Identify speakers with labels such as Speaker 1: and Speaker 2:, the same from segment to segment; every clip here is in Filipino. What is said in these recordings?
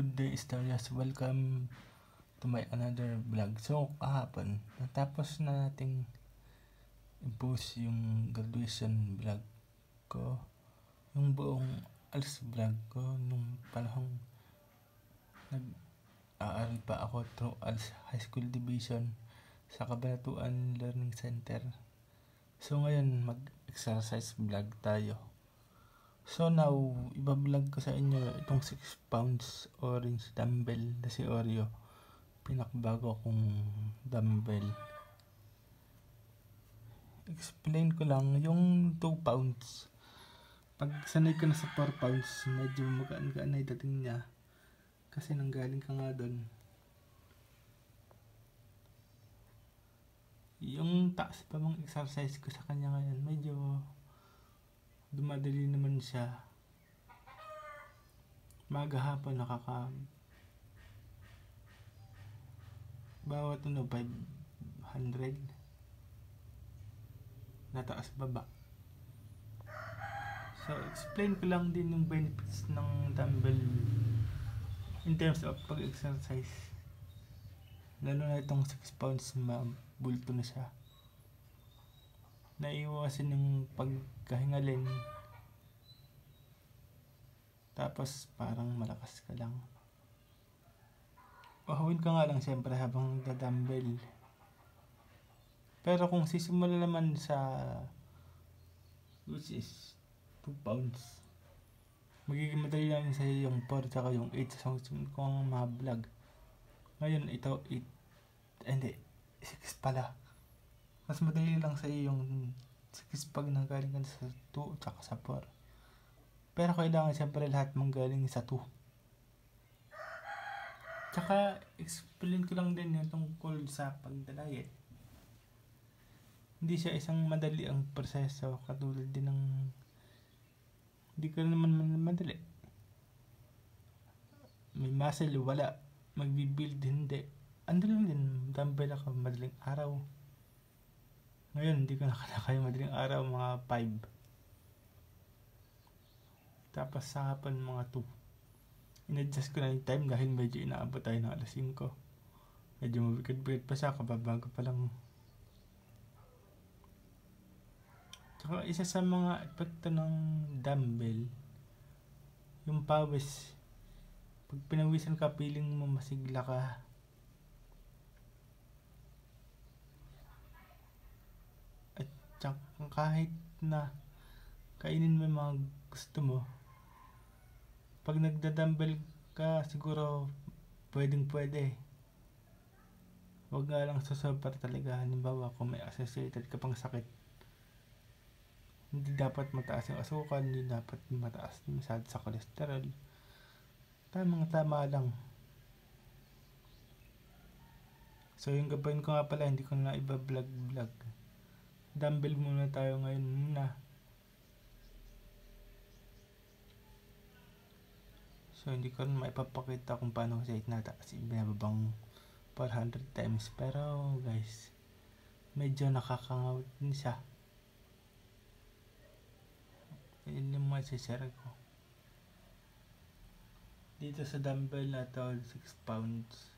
Speaker 1: Good day, Starias. Welcome to my another vlog. So, kahapon, natapos na nating i-post yung graduation vlog ko. Yung buong alas vlog ko nung panahong nag-aaral pa ako through alas high school division sa Kabalatuan Learning Center. So, ngayon, mag-exercise vlog tayo. So now, ibablog ko sa inyo itong 6 pounds orange dumbbell na si Oreo. Pinakbago kong dumbbell. Explain ko lang, yung 2 pounds. Pag sanay ka na sa 4 pounds, medyo magaan-gaan na dating niya. Kasi nanggaling ka nga doon. Yung taas pa mong exercise ko sa kanya ngayon, medyo dumadali naman siya magahapon nakakam bawat ano 500 nataas baba so explain ko lang din yung benefits ng dumbbell in terms of pag-exercise lalo na itong 6 pounds mabulto na siya naiwasin yung pagkahingalin tapos parang malakas ka lang pahawin ka nga lang siyempre habang dadumbbell pero kung sisimula naman sa which is 2 pounds magiging madali lang sa yung 4 tsaka yung 8 sa kung mga vlog ngayon ito 8 hindi 6 pala mas madali lang sa iyong sikis pag nanggaling ka sa 2 at sa 4. Pero kailangan siyempre lahat manggaling sa 2. Tsaka, explain ko lang din yung tungkol sa pagdalayet. Hindi siya isang madali ang proseso katulad din ng hindi ka naman madali. May muscle, wala. Magbibuild, hindi. Ano lang din, dumbbell ako, madaling araw ngayon, hindi ko nakalakay madaling araw, mga 5. Tapos sa hapon, mga 2. Inadjust ko na yung time dahil medyo inaabot tayo ng alas 5. Medyo mabigad-bigad pa siya, kababago pa lang. Tsaka isa sa mga epekto ng dumbbell, yung pawis. Pag pinawisan ka, piling mo masigla ka kahit na kainin mo yung mga gusto mo pag nagdadumbbell ka siguro pwedeng pwede wag nga lang sa super talaga halimbawa kung may associated ka pang sakit hindi dapat mataas yung asukan hindi dapat mataas masyad sa cholesterol tamang tama lang so yung gabawin ko nga pala hindi ko na iba vlog vlog dumbbell muna tayo ngayon na so hindi ko rin maipapakita kung paano sa ignata kasi binababang 400 times pero guys medyo nakakangaw din siya yun yung masisira ko dito sa dumbbell na to 6 pounds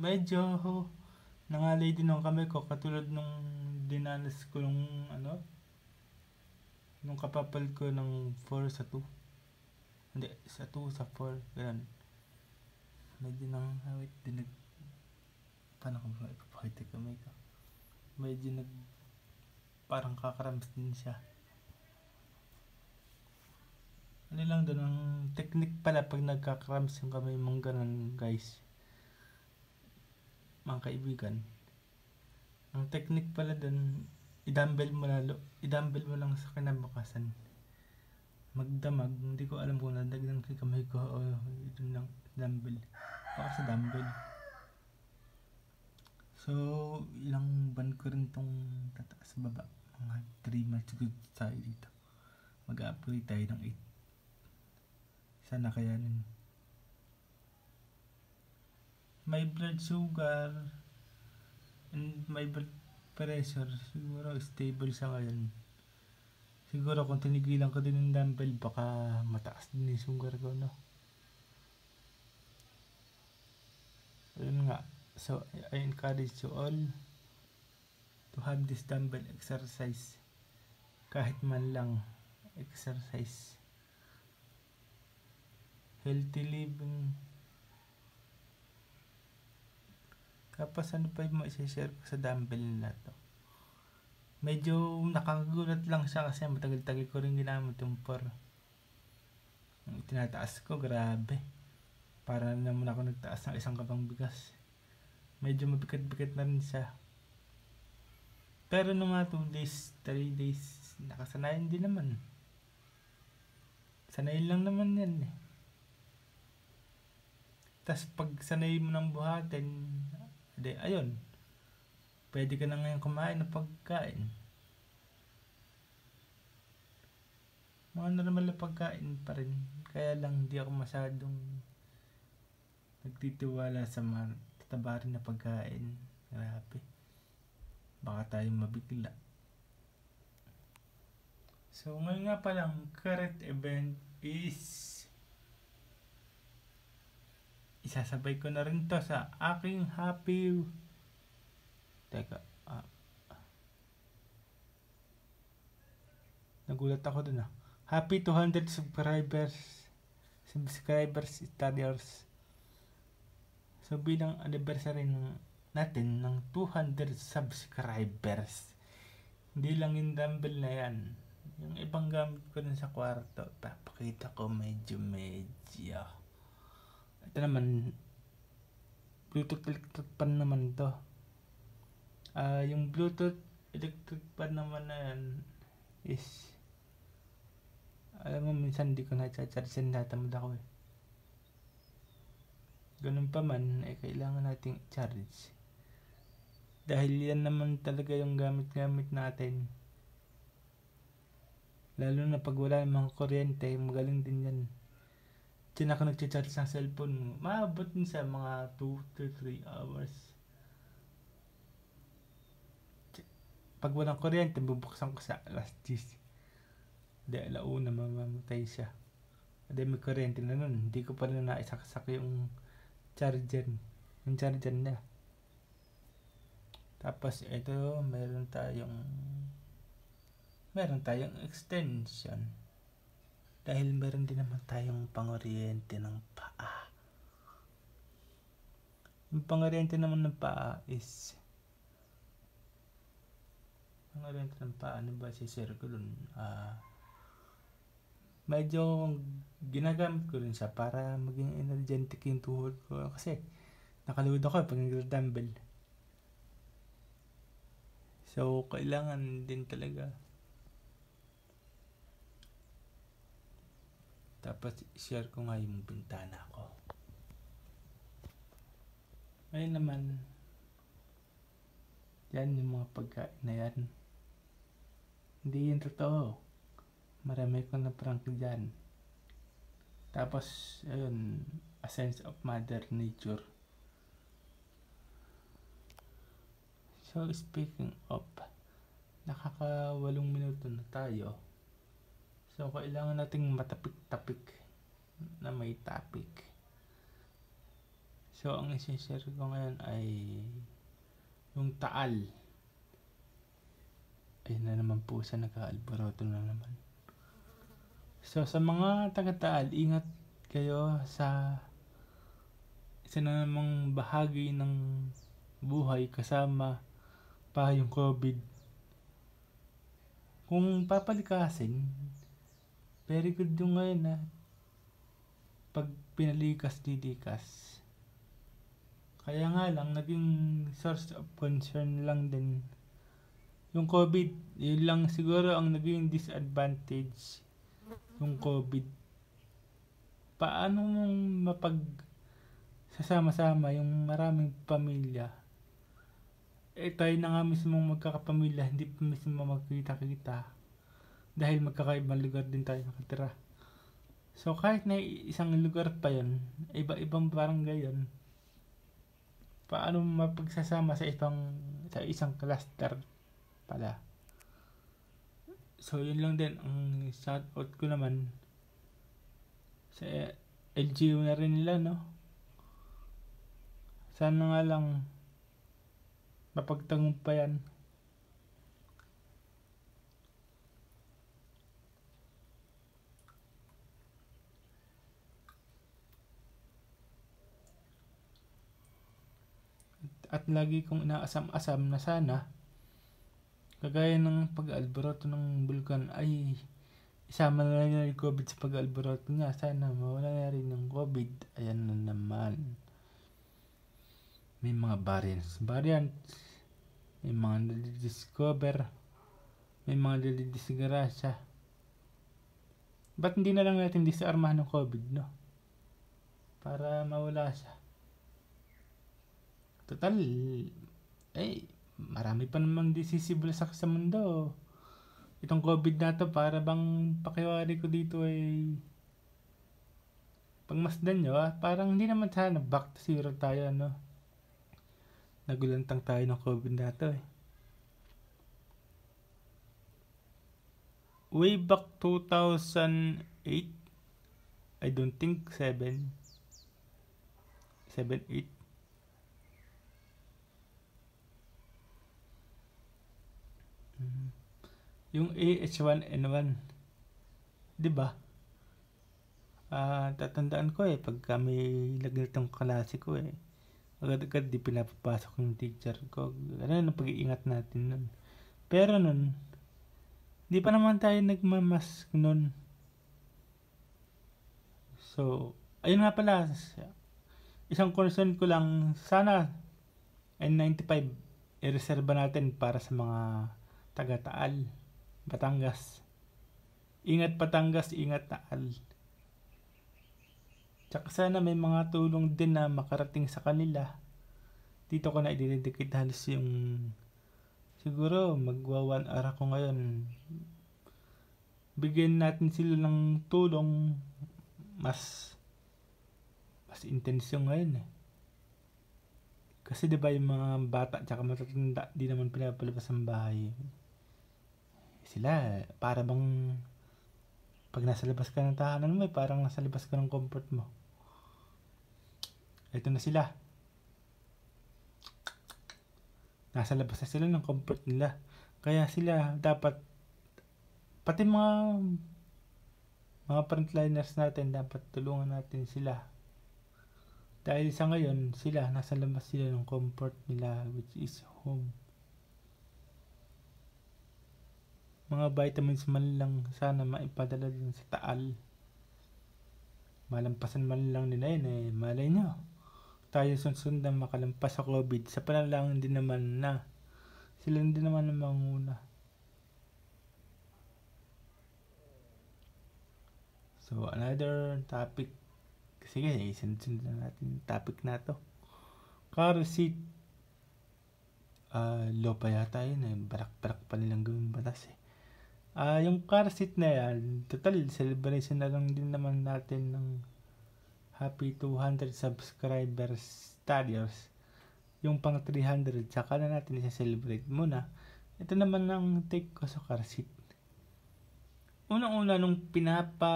Speaker 1: medyo nangalay din ang kamay ko katulad nung dinanas ko nung ano nung kapapal ko ng 4 sa 2 hindi sa 2 sa 4 ganun medyo nang wait dinag paano ko ba ipapakita kamay ko medyo nag parang kakarams din siya ano lang doon ang technique pala pag nagkakrams yung kamay mong ganun guys mga kaibigan. Ang technique pala dun, idumbbell mo lalo, idumbbell mo lang sa kinabukasan. Magdamag, hindi ko alam kung nadagdag kay kamay ko o yun lang, dumbbell. Baka sa dumbbell. So, ilang ban ko rin tong tataas sa baba. Mga 3 months good tayo dito. mag apply tayo ng 8. Sana kaya nun my blood sugar and my blood pressure siguro stable sa ngayon siguro kung tinigilan ko din ng dumbbell baka mataas din yung sugar ko no ayun nga so I encourage you all to have this dumbbell exercise kahit man lang exercise healthy living Tapos ano pa yung isi-share ko sa dumbbell na to. Medyo nakagulat lang siya kasi matagal-tagal ko rin ginamit yung for. Ang tinataas ko, grabe. Para naman ako nagtaas ng isang kabang bigas. Medyo mabigat-bigat na rin siya. Pero nung mga 2 days, 3 days, nakasanayan din naman. Sanayin lang naman yan eh. Tapos pag sanay mo ng buhatin, birthday, ayun, pwede ka na ngayon kumain ng pagkain. Mga normal na pagkain pa rin. Kaya lang hindi ako masyadong nagtitiwala sa mga tataba na pagkain. Grabe. Baka tayo mabigla. So ngayon nga palang current event is isasabay ko na rin to sa aking happy teka ah. nagulat ako dun ah happy 200 subscribers subscribers studiers so bilang anniversary ng, natin ng 200 subscribers hindi lang yung dumbbell na yan yung ibang gamit ko dun sa kwarto papakita ko medyo medyo ito naman, Bluetooth electric pan naman to. Uh, yung Bluetooth electric pan naman na yan is alam mo minsan hindi ko na-charge yan natamad ako eh. Ganun pa man, eh, kailangan nating charge. Dahil yan naman talaga yung gamit-gamit natin. Lalo na pag wala namang kuryente, magaling din yan tina ako nagchat-chat sa cellphone mo. Maabot din sa mga 2 to 3 hours. Pag walang kuryente, bubuksan ko sa alas 10. Dahil alauna, mamamatay siya. Dahil may kuryente na nun. Hindi ko pa rin naisaksak yung charger. Yung charger niya. Tapos ito, meron tayong meron tayong extension. Dahil meron din naman tayong pangoryente ng paa. Yung pangoryente naman ng paa is pangoryente ng paa, ano ba si Sir Gulun? Uh, ah, medyo ginagamit ko rin siya para maging energetic yung tuhod ko. Kasi nakaluhod ako eh, pag nag-dumbbell. So, kailangan din talaga Tapos, share ko nga yung bintana ko. Ngayon naman, yan yung mga pagkain na yan. Hindi yan totoo. Marami ko na prank dyan. Tapos, ayun, a sense of mother nature. So, speaking of, nakakawalong minuto na tayo. So, kailangan nating matapik-tapik na may topic. So, ang isi-share ko ngayon ay yung taal. Ayun na naman po sa nagka-alboroto na naman. So, sa mga taga-taal, ingat kayo sa isa na namang bahagi ng buhay kasama pa yung COVID. Kung papalikasin, Very good yung ngayon na ah. pag pinalikas didikas. Kaya nga lang, naging source of concern lang din. Yung COVID, yun lang siguro ang naging disadvantage yung COVID. Paano mong mapag sasama-sama yung maraming pamilya? Eh tayo na nga mismo magkakapamilya, hindi pa mismo magkita-kita dahil magkakaibang lugar din tayo nakatira. So kahit na isang lugar pa yon, iba-ibang barangay yon. Paano mapagsasama sa ibang sa isang cluster pala? So yun lang din ang shout out ko naman sa LGU na rin nila no. Sana nga lang yan. at lagi kong inaasam-asam na sana, kagaya ng pag-alboroto ng bulkan ay isama na rin ng COVID sa pag-alboroto niya. Sana mawala na rin ng COVID. Ayan na naman. May mga variants. Variants. May mga nalidiscover. May mga nalidisgrasya. Ba't hindi na lang natin disarmahan ng COVID, no? Para mawala siya. Total, eh, marami pa namang disisibol sa sa mundo. Itong COVID na to, para bang pakiwari ko dito ay eh, pagmasdan nyo, ah, parang hindi naman sana back to zero tayo, ano. Nagulantang tayo ng COVID na to, eh. Way back 2008, I don't think 7, 7, 8, yung AH1N1. 'Di ba? Ah, uh, tatandaan ko eh pag kami lagnat ng klase ko eh. Agad-agad di pinapapasok yung teacher ko. Ano yung pag-iingat natin nun. Pero nun, di pa naman tayo nagmamask nun. So, ayun nga pala. Isang concern ko lang, sana N95 i ireserba eh, natin para sa mga taga-taal. Batangas. Ingat Batangas, ingat Taal. Tsaka sana may mga tulong din na makarating sa kanila. Dito ko na ididikit halos yung siguro magwa one hour ako ngayon. Bigyan natin sila ng tulong mas mas intense yung ngayon eh. Kasi 'di yung mga bata tsaka matatanda di naman pinapalabas ang bahay sila, eh. para bang pag nasa labas ka ng tahanan mo, eh, parang nasa labas ka ng comfort mo. Ito na sila. Nasa labas na sila ng comfort nila. Kaya sila dapat, pati mga mga frontliners natin, dapat tulungan natin sila. Dahil sa ngayon, sila, nasa labas sila ng comfort nila, which is home. Mga vitamins man lang sana maipadala din sa taal. Malampasan man lang nila yun eh. Malay nyo. Tayo sunsundan makalampas sa COVID. Sa panalangin din naman na. Sila din naman ang manguna. So another topic. Sige, isunod natin topic na to. Car seat uh, low pa yata yun eh. Barak-barak pa nilang gawin batas eh. Ah, uh, yung car seat na yan, total celebration na lang din naman natin ng happy 200 subscribers studios. Yung pang 300, saka na natin isa-celebrate muna. Ito naman ang take ko sa car seat. Unang-una nung pinapa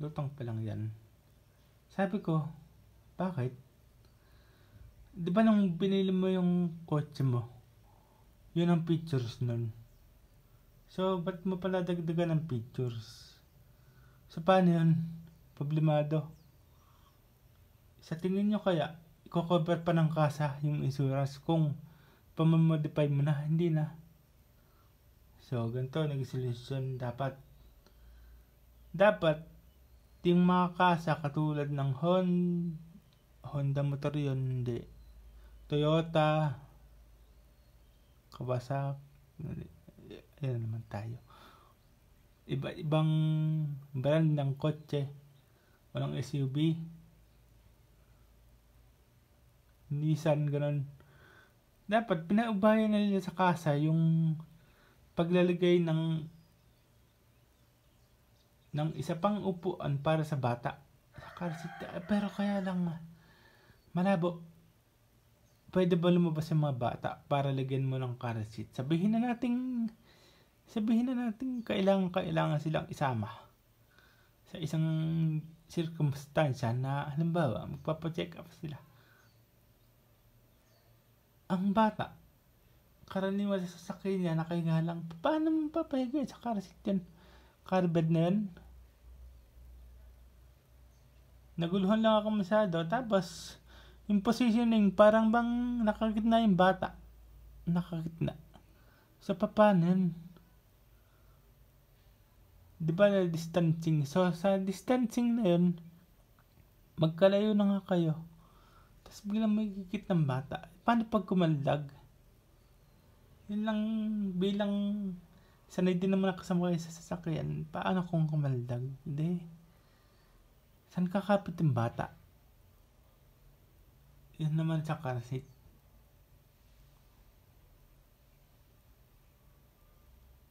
Speaker 1: lutong pa lang yan. Sabi ko, bakit? Di ba nung binili mo yung kotse mo? Yun ang pictures nun So, ba't mo pala dagdagan ng pictures? So, paano yun? Problemado. Sa tingin nyo kaya, i-cover pa ng kasa yung insurance kung pamamodify mo na, hindi na. So, ganito, naging solution dapat. Dapat, yung mga kasa katulad ng Hon, Honda motor yun, hindi. Toyota, Kawasaki, Ayan naman tayo. Iba-ibang brand ng kotse. Walang SUV. Nissan, ganun. Dapat pinaubayan na nila sa kasa yung paglalagay ng ng isa pang upuan para sa bata. car seat. Eh, pero kaya lang malabo pwede ba lumabas yung mga bata para lagyan mo ng car seat? Sabihin na nating sabihin na natin kailangan kailangan silang isama sa isang sirkumstansya na halimbawa magpapacheck up sila ang bata karaniwan sa sasakay niya na nakahinga lang paano mo papahiga sa car seat yan car bed na yan naguluhan lang ako masyado tapos yung positioning parang bang nakagitna yung bata nakagitna sa so, papanan di ba na distancing. So, sa distancing na yun, magkalayo na nga kayo. Tapos biglang may gigit ng bata. Paano pag kumaldag? Yun lang bilang sanay din naman nakasama kayo sa sasakyan. Paano kung kumaldag? Hindi. Saan kakapit yung bata? Yun naman sa car seat.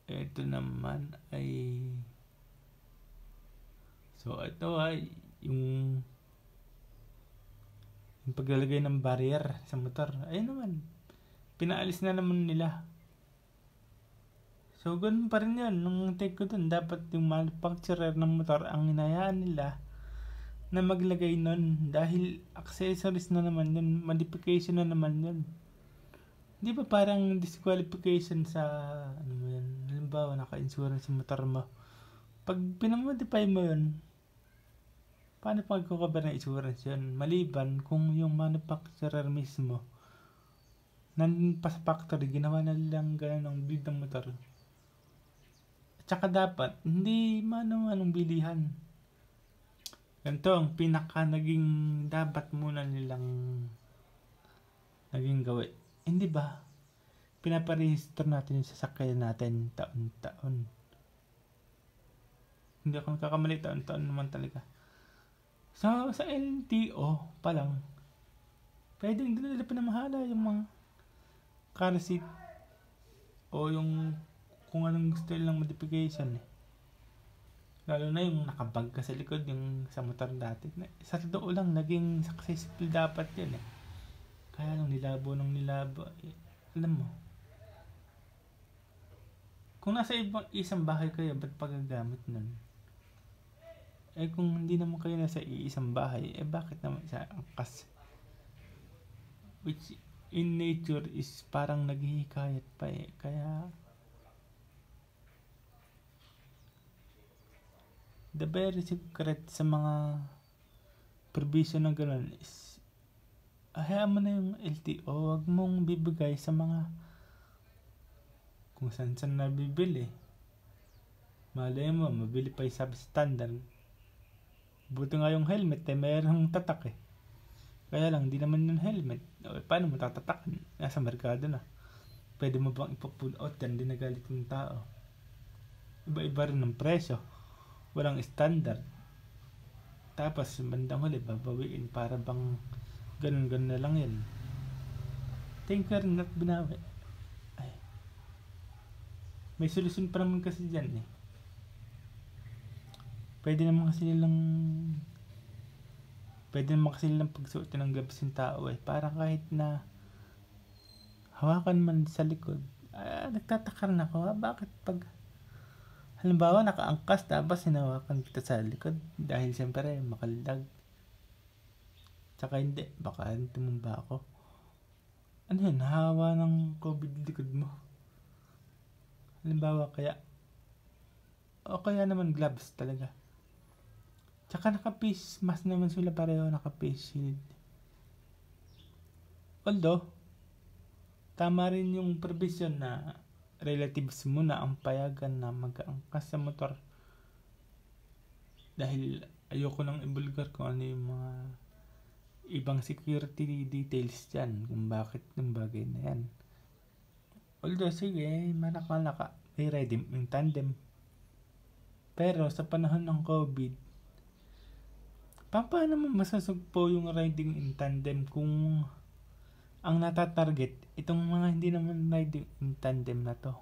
Speaker 1: Ito naman ay So, ito ay yung yung paglalagay ng barrier sa motor. Ayun naman. Pinaalis na naman nila. So, ganun pa rin yun. Nung take ko dun, dapat yung manufacturer ng motor ang hinayaan nila na maglagay nun dahil accessories na naman yun, modification na naman yun. Di ba parang disqualification sa, ano mo yan, halimbawa naka-insurance sa motor mo. Pag pinamodify mo yun, paano pagkukuba ng insurance yun? Maliban kung yung manufacturer mismo nandun pa sa factory, ginawa na lang ganun ng build ng motor. At saka dapat, hindi mano anong bilihan. Ganito ang pinaka naging dapat muna nilang naging gawin. Hindi eh, ba? Pinaparehistro natin yung sasakyan natin taon-taon. Hindi ako nakakamali taon-taon naman talaga. Sa, sa LTO pa lang, pwedeng hindi nila pinamahala yung mga car seat o yung kung anong style ng modification eh. Lalo na yung nakabag ka sa likod, yung sa motor dati. Sa totoo lang, naging successful dapat yun eh. Kaya nung nilabo nung nilabo, eh, alam mo. Kung nasa ibang isang bahay kayo, ba't pagagamit nun? Eh kung hindi naman kayo nasa iisang bahay, eh bakit naman sa angkas? Which in nature is parang naghihikayat pa eh. Kaya the very secret sa mga provision ng ganun is hayaan mo na yung LTO, wag mong bibigay sa mga kung saan saan nabibili. Malay mo, mabili pa yung substandard Buti nga yung helmet eh, merong tatak eh. Kaya lang, hindi naman yung helmet. O, eh, paano mo tatatakan? Nasa merkado na. Pwede mo bang ipapull out yan? Hindi nagalit yung tao. Iba-iba rin ng presyo. Walang standard. Tapos, bandang huli, babawiin para bang ganun-ganun na lang yan. Tinker not binawi. Ay. May solusyon pa naman kasi dyan eh pwede naman kasi nilang pwede naman kasi nilang pagsuot ng gloves yung tao eh. Para kahit na hawakan man sa likod, ah, nagtataka na ako, ah, bakit pag halimbawa nakaangkas tapos hinawakan kita sa likod dahil siyempre makaldag. Tsaka hindi, baka tumumba ako. Ano yun, hawa ng COVID likod mo. Halimbawa kaya, o kaya naman gloves talaga. Tsaka naka-face mask naman sila pareho naka-face shield. Although, tama rin yung provision na relatives mo na ang payagan na mag-angkas sa motor dahil ayoko nang ibulgar kung ano yung mga ibang security details dyan kung bakit ng bagay na yan. Although, sige, manaka-naka, may ready yung tandem. Pero sa panahon ng COVID, pa- paano mo masasugpo yung riding in tandem kung ang natatarget itong mga hindi naman riding in tandem na to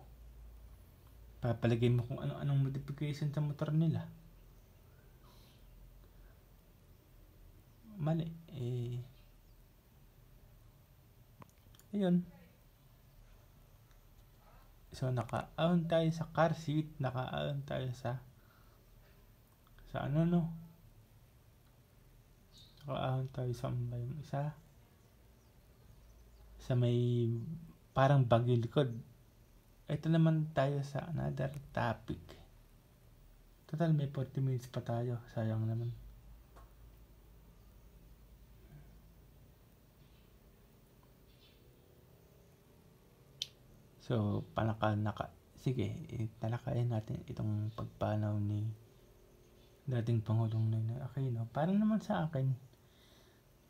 Speaker 1: papalagay mo kung ano-anong modification sa motor nila mali eh ayun so naka-on tayo sa car seat naka-on tayo sa sa ano no So, aahon tayo sa ba yung isa? Sa may parang bagyo likod. Ito naman tayo sa another topic. Total may 40 minutes pa tayo. Sayang naman. So, panaka naka sige, talakayin natin itong pagpanaw ni dating Pangulong Noy Aquino. Para naman sa akin,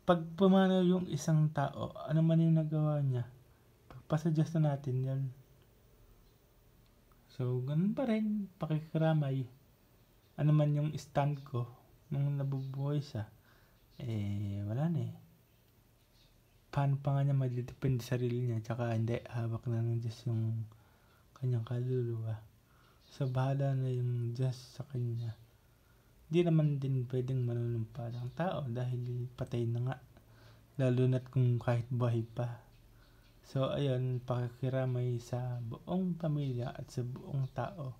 Speaker 1: pag pumanaw yung isang tao, ano man yung nagawa niya, pagpasuggest na natin yan. So, ganun pa rin, pakikiramay. Ano man yung stand ko, nung nabubuhay siya, eh, wala na eh. Paano pa nga niya madidepende sarili niya, tsaka hindi, hawak na ng Diyos yung kanyang kaluluwa. So, bahala na yung Diyos sa kanya. Hindi naman din pwedeng manunumpa ang tao dahil patay na nga. Lalo na't kung kahit buhay pa. So ayun, pakikiramay sa buong pamilya at sa buong tao.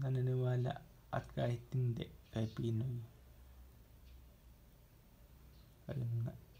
Speaker 1: Naniniwala at kahit hindi kay Pinoy. Ayun nga.